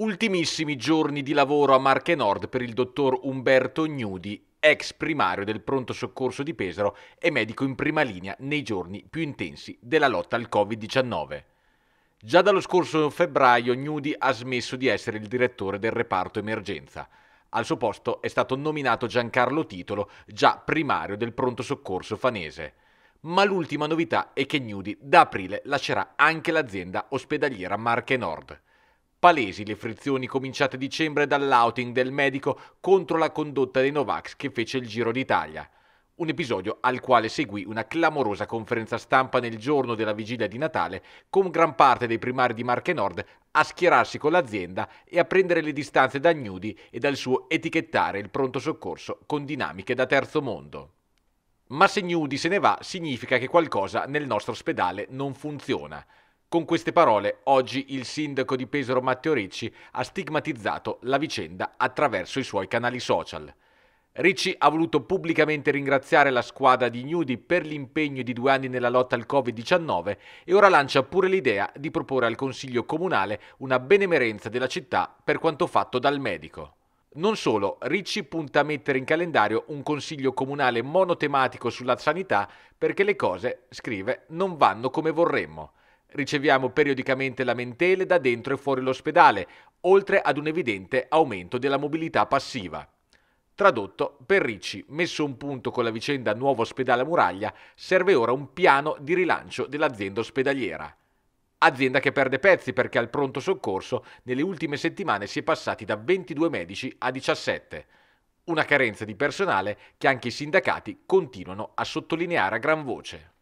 Ultimissimi giorni di lavoro a Marche Nord per il dottor Umberto Gnudi, ex primario del pronto soccorso di Pesaro e medico in prima linea nei giorni più intensi della lotta al Covid-19. Già dallo scorso febbraio Gnudi ha smesso di essere il direttore del reparto emergenza. Al suo posto è stato nominato Giancarlo Titolo, già primario del pronto soccorso fanese. Ma l'ultima novità è che Gnudi da aprile lascerà anche l'azienda ospedaliera Marche Nord. Palesi le frizioni cominciate a dicembre dall'outing del medico contro la condotta dei Novax che fece il Giro d'Italia. Un episodio al quale seguì una clamorosa conferenza stampa nel giorno della vigilia di Natale, con gran parte dei primari di Marche Nord a schierarsi con l'azienda e a prendere le distanze da Gnudi e dal suo etichettare il pronto soccorso con dinamiche da terzo mondo. Ma se Gnudi se ne va significa che qualcosa nel nostro ospedale non funziona. Con queste parole, oggi il sindaco di Pesaro Matteo Ricci ha stigmatizzato la vicenda attraverso i suoi canali social. Ricci ha voluto pubblicamente ringraziare la squadra di Gnudi per l'impegno di due anni nella lotta al Covid-19 e ora lancia pure l'idea di proporre al Consiglio Comunale una benemerenza della città per quanto fatto dal medico. Non solo, Ricci punta a mettere in calendario un consiglio comunale monotematico sulla sanità perché le cose, scrive, non vanno come vorremmo. Riceviamo periodicamente lamentele da dentro e fuori l'ospedale, oltre ad un evidente aumento della mobilità passiva. Tradotto, per Ricci, messo un punto con la vicenda Nuovo Ospedale Muraglia, serve ora un piano di rilancio dell'azienda ospedaliera. Azienda che perde pezzi perché al pronto soccorso nelle ultime settimane si è passati da 22 medici a 17. Una carenza di personale che anche i sindacati continuano a sottolineare a gran voce.